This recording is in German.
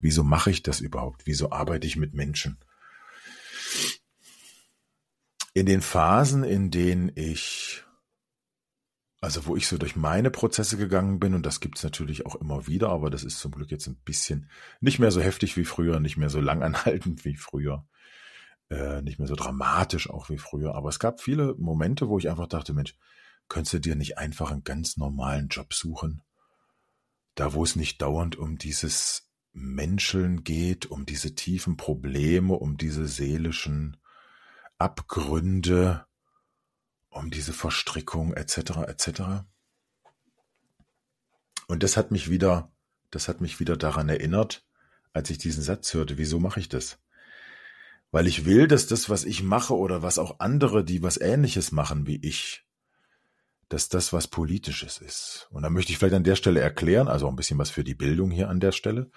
Wieso mache ich das überhaupt? Wieso arbeite ich mit Menschen? In den Phasen, in denen ich, also wo ich so durch meine Prozesse gegangen bin, und das gibt's natürlich auch immer wieder, aber das ist zum Glück jetzt ein bisschen nicht mehr so heftig wie früher, nicht mehr so langanhaltend wie früher, äh, nicht mehr so dramatisch auch wie früher, aber es gab viele Momente, wo ich einfach dachte, Mensch, könntest du dir nicht einfach einen ganz normalen Job suchen? Da, wo es nicht dauernd um dieses Menscheln geht, um diese tiefen Probleme, um diese seelischen Abgründe, um diese Verstrickung etc. etc. Und das hat mich wieder, das hat mich wieder daran erinnert, als ich diesen Satz hörte, wieso mache ich das? Weil ich will, dass das, was ich mache oder was auch andere, die was ähnliches machen wie ich, dass das was Politisches ist. Und da möchte ich vielleicht an der Stelle erklären, also ein bisschen was für die Bildung hier an der Stelle.